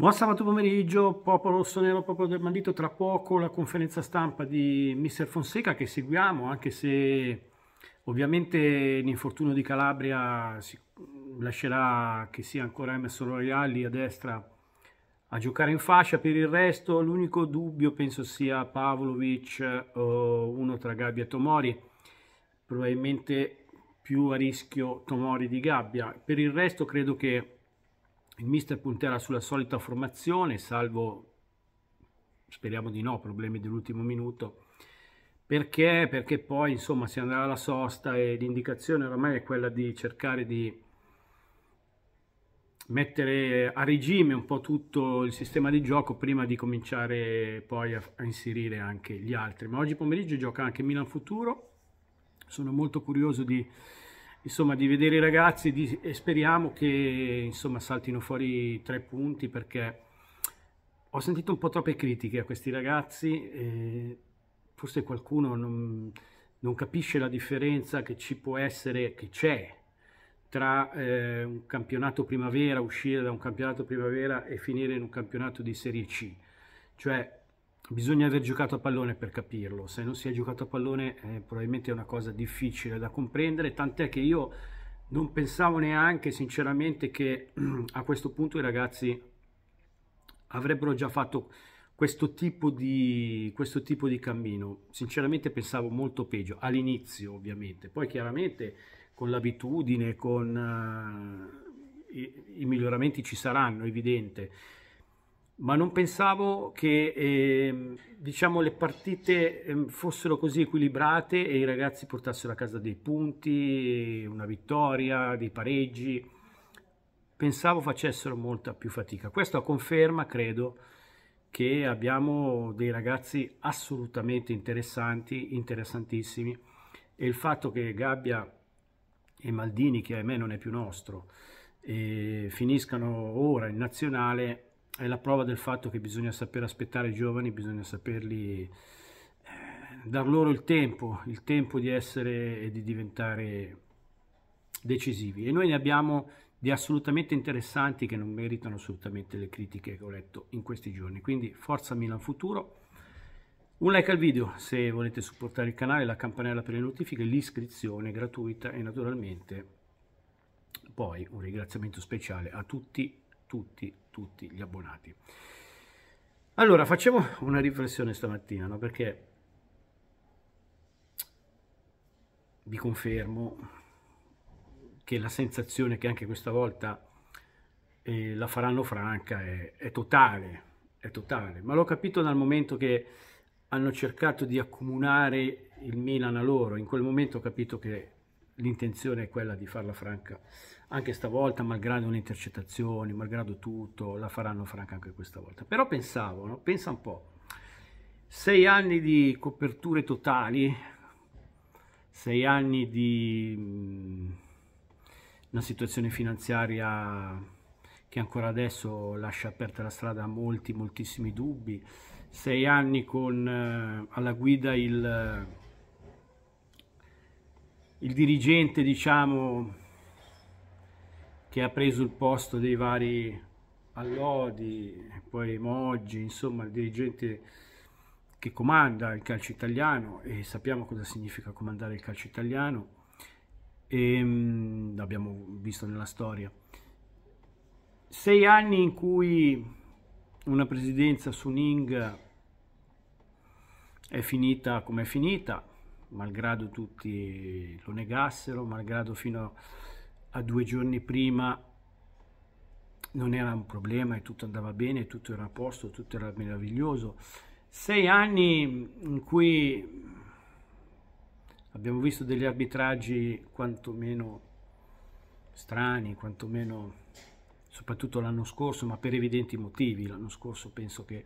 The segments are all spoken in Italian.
Buon sabato pomeriggio, popolo rossonero, popolo del bandito. Tra poco la conferenza stampa di Mr. Fonseca che seguiamo, anche se ovviamente l'infortunio di Calabria lascerà che sia ancora Emerson Royali a destra a giocare in fascia. Per il resto l'unico dubbio penso sia Pavlovic o eh, uno tra Gabbia e Tomori, probabilmente più a rischio Tomori di Gabbia. Per il resto credo che il mister punterà sulla solita formazione, salvo, speriamo di no, problemi dell'ultimo minuto. Perché? Perché poi, insomma, si andrà alla sosta e l'indicazione ormai è quella di cercare di mettere a regime un po' tutto il sistema di gioco prima di cominciare poi a, a, inserire anche gli altri. Ma oggi pomeriggio gioca anche Milan Futuro, sono molto curioso di insomma di vedere i ragazzi di, e speriamo che insomma saltino fuori tre punti perché ho sentito un po' troppe critiche a questi ragazzi forse qualcuno non, non, capisce la differenza che ci può essere, che c'è tra eh, un campionato primavera, uscire da un campionato primavera e finire in un campionato di Serie C. Cioè bisogna aver giocato a pallone per capirlo, se non si è giocato a pallone eh, probabilmente è una cosa difficile da comprendere, tant'è che io non pensavo neanche sinceramente che a questo punto i ragazzi avrebbero già fatto questo tipo di, questo tipo di cammino, sinceramente pensavo molto peggio, all'inizio ovviamente, poi chiaramente con l'abitudine, con uh, i, i miglioramenti ci saranno, evidente ma non pensavo che eh, diciamo, le partite ehm, fossero così equilibrate e i ragazzi portassero a casa dei punti, una vittoria, dei pareggi. Pensavo facessero molta più fatica. Questo conferma, credo, che abbiamo dei ragazzi assolutamente interessanti, interessantissimi e il fatto che Gabbia e Maldini, che ahimè non è più nostro, eh, finiscano ora in nazionale è la prova del fatto che bisogna saper aspettare i giovani, bisogna saperli eh, dar loro il tempo, il tempo di essere e di diventare decisivi. E noi ne abbiamo di assolutamente interessanti che non meritano assolutamente le critiche che ho letto in questi giorni. Quindi forza Milan Futuro. Un like al video se volete supportare il canale, la campanella per le notifiche, l'iscrizione gratuita e naturalmente poi un ringraziamento speciale a tutti tutti, tutti gli abbonati. Allora, facciamo una riflessione stamattina, no? perché vi confermo che la sensazione che anche questa volta eh, la faranno franca è, è totale, è totale, ma l'ho capito dal momento che hanno cercato di accumulare il Milan a loro, in quel momento ho capito che l'intenzione è quella di farla franca anche stavolta, malgrado le intercettazioni, malgrado tutto, la faranno franca anche questa volta. Però pensavo, no? pensa un po', sei anni di coperture totali, sei anni di mh, una situazione finanziaria che ancora adesso lascia aperta la strada a molti, moltissimi dubbi, sei anni con eh, alla guida il il dirigente diciamo che ha preso il posto dei vari Allodi, poi Moggi, insomma il dirigente che comanda il calcio italiano e sappiamo cosa significa comandare il calcio italiano e ehm, l'abbiamo visto nella storia. Sei anni in cui una presidenza su Ning è finita come è finita, malgrado tutti lo negassero, malgrado fino a due giorni prima non era un problema e tutto andava bene, tutto era a posto, tutto era meraviglioso. Sei anni in cui abbiamo visto degli arbitraggi quantomeno strani, quantomeno soprattutto l'anno scorso, ma per evidenti motivi. L'anno scorso penso che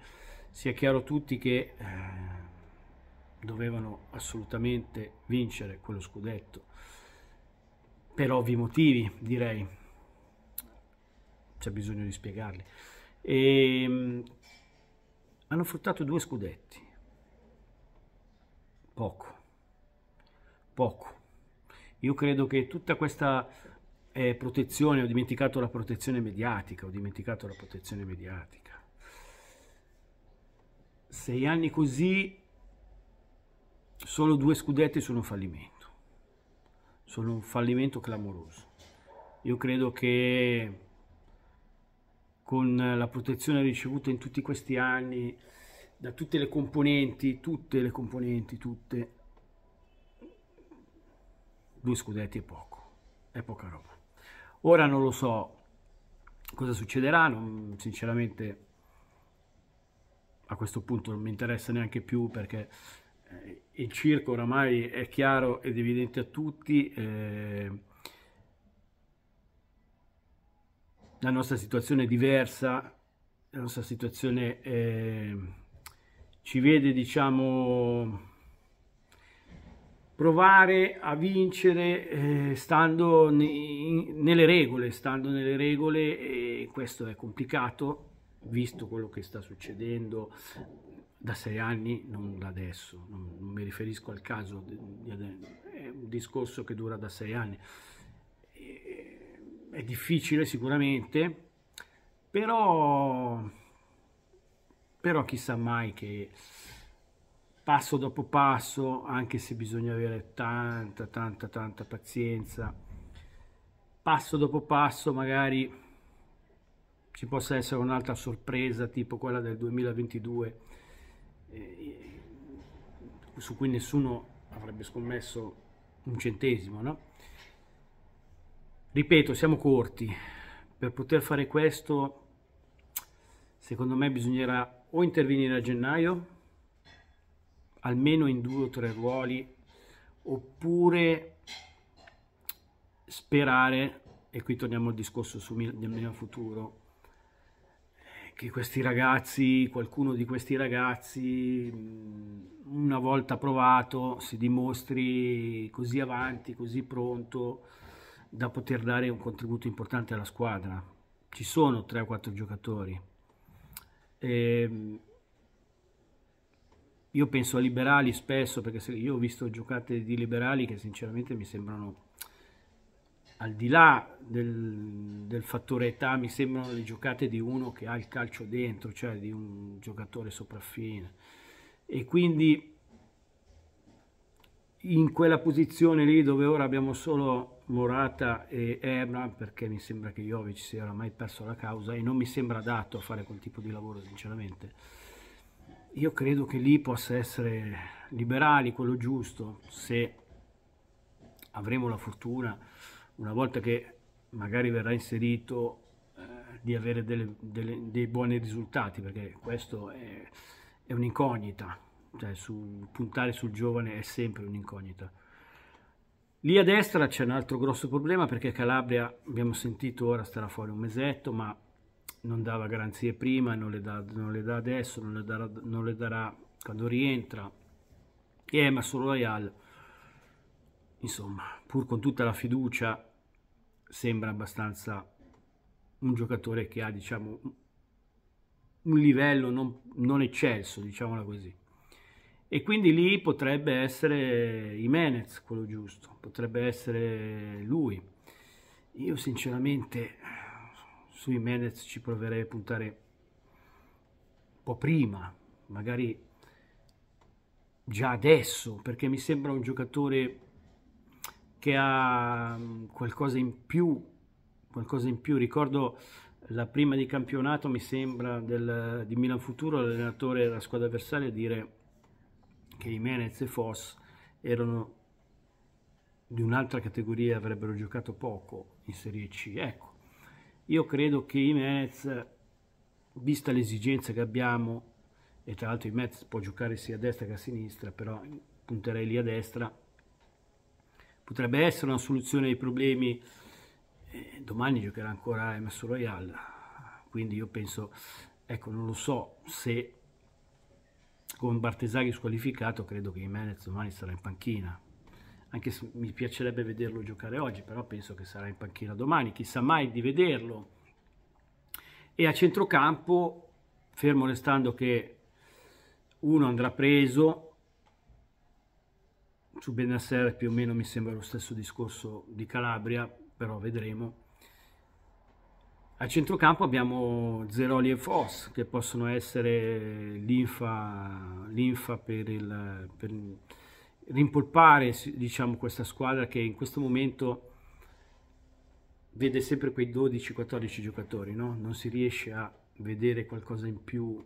sia chiaro a tutti che eh, dovevano assolutamente vincere quello scudetto, per ovvi motivi direi, c'è bisogno di spiegarli. E, ehm, hanno fruttato due scudetti, poco, poco. Io credo che tutta questa eh, protezione, ho dimenticato la protezione mediatica, ho dimenticato la protezione mediatica. Sei anni così Solo due scudetti sono un fallimento, sono un fallimento clamoroso. Io credo che con la protezione ricevuta in tutti questi anni da tutte le componenti, tutte le componenti, tutte, due scudetti è poco, è poca roba. Ora non lo so cosa succederà, non, sinceramente a questo punto non mi interessa neanche più perché eh, il circo oramai è chiaro ed evidente a tutti, eh, la nostra situazione è diversa, la nostra situazione eh, ci vede diciamo provare a vincere eh, stando in, nelle regole, stando nelle regole e questo è complicato visto quello che sta succedendo da sei anni, non da adesso, non, non mi riferisco al caso, è un discorso che dura da sei anni. È difficile sicuramente, però, però chissà mai che passo dopo passo, anche se bisogna avere tanta, tanta, tanta pazienza, passo dopo passo magari ci possa essere un'altra sorpresa tipo quella del 2022 eh, eh, su cui nessuno avrebbe scommesso un centesimo, no? Ripeto, siamo corti. Per poter fare questo, secondo me bisognerà o intervenire a gennaio, almeno in due o tre ruoli, oppure sperare, e qui torniamo al discorso su Milan, futuro, che questi ragazzi, qualcuno di questi ragazzi, mm, una volta provato, si dimostri così avanti, così pronto da poter dare un contributo importante alla squadra. Ci sono 3 o 4 giocatori. E ehm, io penso a liberali spesso, perché io ho visto giocate di liberali che sinceramente mi sembrano al di là del, del, fattore età, mi sembrano le giocate di uno che ha il calcio dentro, cioè di un giocatore sopraffine. E quindi in quella posizione lì dove ora abbiamo solo Morata e Ebram, perché mi sembra che Jovic si era mai perso la causa e non mi sembra adatto a fare quel tipo di lavoro, sinceramente. Io credo che lì possa essere liberali, quello giusto, se avremo la fortuna una volta che magari verrà inserito eh, di avere delle, delle, dei buoni risultati perché questo è, è un'incognita cioè su, puntare sul giovane è sempre un'incognita lì a destra c'è un altro grosso problema perché Calabria abbiamo sentito ora starà fuori un mesetto ma non dava garanzie prima non le dà, non le dà adesso non le darà, non le darà quando rientra e Emerson Royal insomma, pur con tutta la fiducia, sembra abbastanza un giocatore che ha, diciamo, un livello non, non eccelso, diciamola così. E quindi lì potrebbe essere Jimenez quello giusto, potrebbe essere lui. Io sinceramente su Jimenez ci proverei a puntare un po' prima, magari già adesso, perché mi sembra un giocatore che ha mm, qualcosa in più, qualcosa in più. ricordo la prima di campionato mi sembra del, di Milan Futuro l'allenatore della squadra avversaria dire che i Menez e Foss erano di un'altra categoria avrebbero giocato poco in Serie C. Ecco, io credo che i Menez, vista l'esigenza che abbiamo, e tra l'altro Mets può giocare sia a destra che a sinistra, però punterei lì a destra, potrebbe essere una soluzione ai problemi. Eh, domani giocherà ancora MS Royale quindi io penso, ecco, non lo so se con Bartesaghi squalificato credo che Jimenez domani sarà in panchina. Anche se mi piacerebbe vederlo giocare oggi, però penso che sarà in panchina domani, chissà mai di vederlo. E a centrocampo, fermo restando che uno andrà preso, su Benasser più o meno mi sembra lo stesso discorso di Calabria, però vedremo. A centrocampo abbiamo Zeroli e Foss, che possono essere linfa, linfa per, il, per, rimpolpare diciamo, questa squadra che in questo momento vede sempre quei 12-14 giocatori, no? non si riesce a vedere qualcosa in più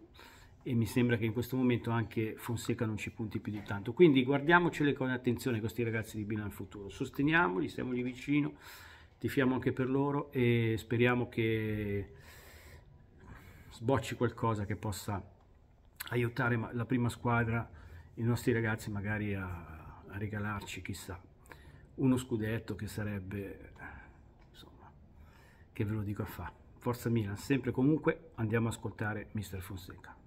e mi sembra che in questo momento anche Fonseca non ci punti più di tanto. Quindi guardiamocele con attenzione questi ragazzi di Milan Futuro, sosteniamoli, stiamogli vicino, tifiamo anche per loro e speriamo che sbocci qualcosa che possa aiutare la prima squadra, i nostri ragazzi magari a, a regalarci, chissà, uno scudetto che sarebbe, insomma, che ve lo dico a fa. Forza Milan, sempre comunque andiamo a ascoltare Mister Fonseca.